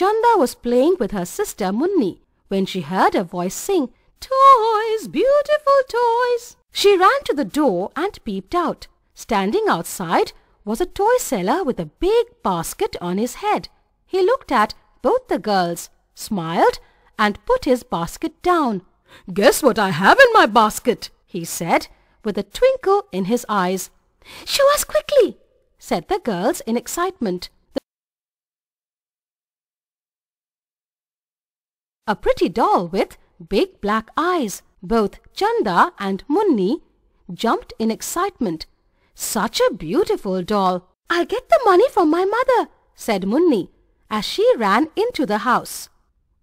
Chanda was playing with her sister Munni when she heard a voice sing, Toys, beautiful toys. She ran to the door and peeped out. Standing outside was a toy seller with a big basket on his head. He looked at both the girls, smiled, and put his basket down. Guess what I have in my basket, he said, with a twinkle in his eyes. Show us quickly, said the girls in excitement. a pretty doll with big black eyes. Both Chanda and Munni jumped in excitement. Such a beautiful doll! I'll get the money from my mother, said Munni, as she ran into the house.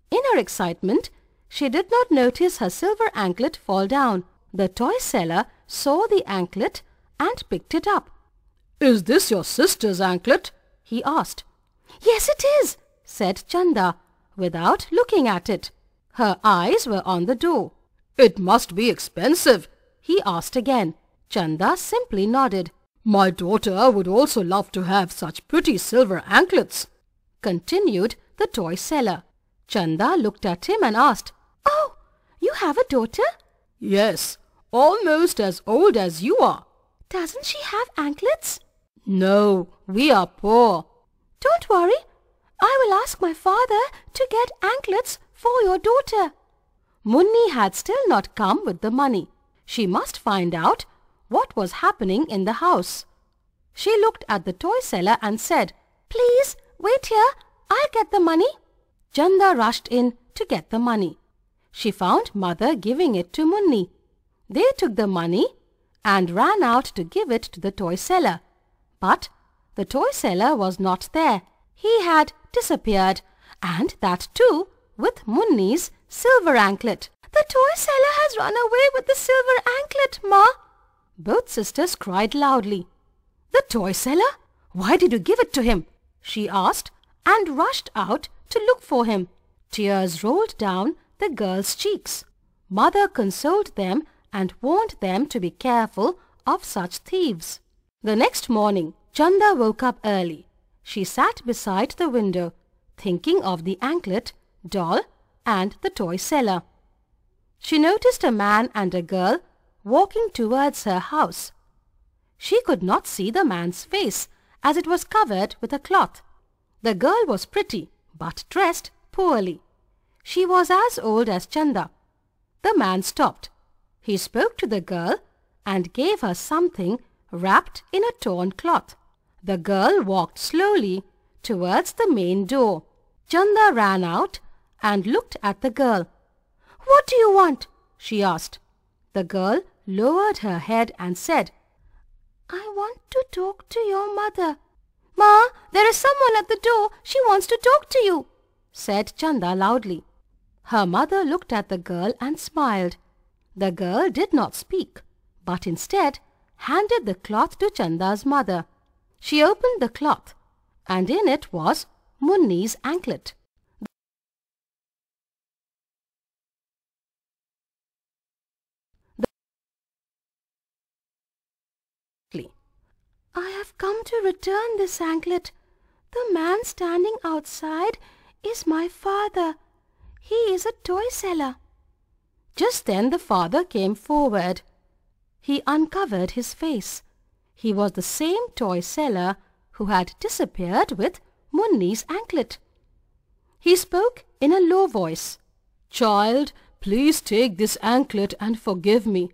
In her excitement, she did not notice her silver anklet fall down. The toy seller saw the anklet and picked it up. Is this your sister's anklet? he asked. Yes, it is, said Chanda, without looking at it. Her eyes were on the door. It must be expensive, he asked again. Chanda simply nodded. My daughter would also love to have such pretty silver anklets, continued the toy seller. Chanda looked at him and asked, Oh, you have a daughter? Yes, almost as old as you are. Doesn't she have anklets? No, we are poor. Don't worry, I will ask my father to get anklets for your daughter. Munni had still not come with the money. She must find out what was happening in the house. She looked at the toy seller and said, Please, wait here. I'll get the money. Janda rushed in to get the money. She found mother giving it to Munni. They took the money and ran out to give it to the toy seller. But the toy seller was not there. He had disappeared, and that too with Munni's silver anklet. The toy seller has run away with the silver anklet, Ma! Both sisters cried loudly. The toy seller? Why did you give it to him? she asked and rushed out to look for him. Tears rolled down the girls' cheeks. Mother consoled them and warned them to be careful of such thieves. The next morning, Chanda woke up early she sat beside the window, thinking of the anklet, doll, and the toy seller. She noticed a man and a girl walking towards her house. She could not see the man's face as it was covered with a cloth. The girl was pretty but dressed poorly. She was as old as Chanda. The man stopped. He spoke to the girl and gave her something wrapped in a torn cloth. The girl walked slowly towards the main door. Chanda ran out and looked at the girl. What do you want? she asked. The girl lowered her head and said, I want to talk to your mother. Ma, there is someone at the door. She wants to talk to you, said Chanda loudly. Her mother looked at the girl and smiled. The girl did not speak, but instead handed the cloth to Chanda's mother. She opened the cloth, and in it was Munni's anklet. I have come to return this anklet. The man standing outside is my father. He is a toy seller. Just then the father came forward. He uncovered his face he was the same toy seller who had disappeared with Munni's anklet. He spoke in a low voice. Child, please take this anklet and forgive me.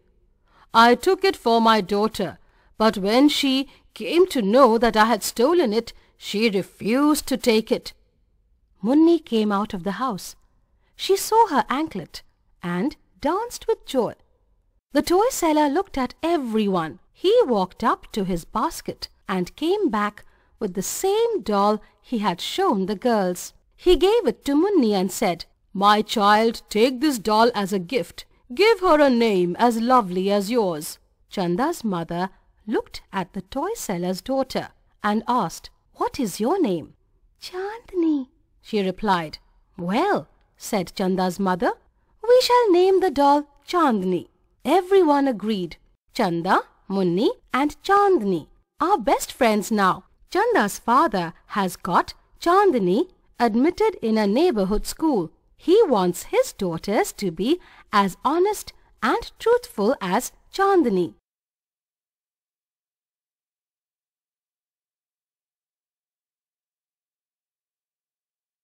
I took it for my daughter, but when she came to know that I had stolen it, she refused to take it. Munni came out of the house. She saw her anklet and danced with joy. The toy seller looked at everyone he walked up to his basket and came back with the same doll he had shown the girls. He gave it to Munni and said, My child, take this doll as a gift. Give her a name as lovely as yours. Chanda's mother looked at the toy seller's daughter and asked, What is your name? Chandni, she replied. Well, said Chanda's mother, we shall name the doll Chandni. Everyone agreed. Chanda Munni and Chandni are best friends now. Chanda's father has got Chandni admitted in a neighborhood school. He wants his daughters to be as honest and truthful as Chandni.